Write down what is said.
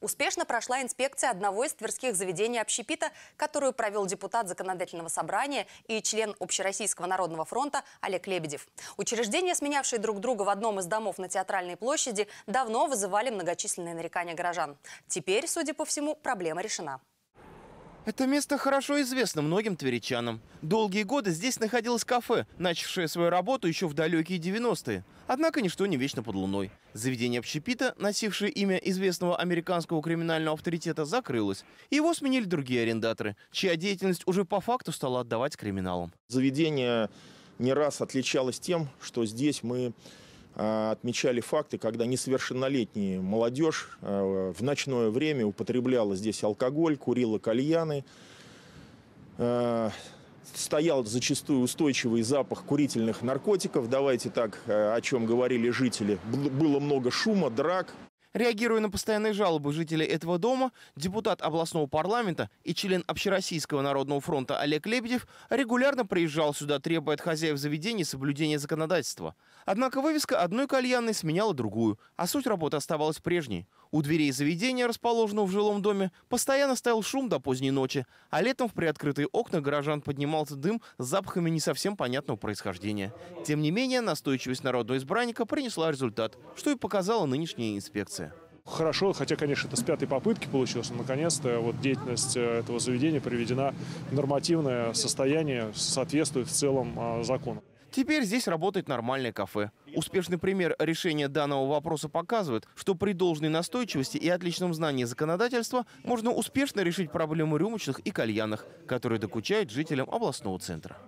Успешно прошла инспекция одного из тверских заведений общепита, которую провел депутат Законодательного собрания и член Общероссийского народного фронта Олег Лебедев. Учреждения, сменявшие друг друга в одном из домов на Театральной площади, давно вызывали многочисленные нарекания горожан. Теперь, судя по всему, проблема решена. Это место хорошо известно многим тверичанам. Долгие годы здесь находилось кафе, начавшее свою работу еще в далекие 90-е. Однако ничто не вечно под луной. Заведение общепита, носившее имя известного американского криминального авторитета, закрылось. Его сменили другие арендаторы, чья деятельность уже по факту стала отдавать криминалам. Заведение не раз отличалось тем, что здесь мы а, отмечали факты, когда несовершеннолетняя молодежь а, в ночное время употребляла здесь алкоголь, курила кальяны. А, стоял зачастую устойчивый запах курительных наркотиков. Давайте так, о чем говорили жители. Было много шума, драк. Реагируя на постоянные жалобы жителей этого дома, депутат областного парламента и член Общероссийского народного фронта Олег Лебедев регулярно приезжал сюда, требуя от хозяев заведения соблюдения законодательства. Однако вывеска одной кальянной сменяла другую, а суть работы оставалась прежней. У дверей заведения, расположенного в жилом доме, постоянно стоял шум до поздней ночи, а летом в приоткрытые окна горожан поднимался дым с запахами не совсем понятного происхождения. Тем не менее, настойчивость народного избранника принесла результат, что и показала нынешняя инспекция. Хорошо, хотя, конечно, это с пятой попытки получилось, но наконец-то вот деятельность э, этого заведения приведена в нормативное состояние, соответствует в целом а, закону. Теперь здесь работает нормальное кафе. Успешный пример решения данного вопроса показывает, что при должной настойчивости и отличном знании законодательства можно успешно решить проблему рюмочных и кальянных, которые докучают жителям областного центра.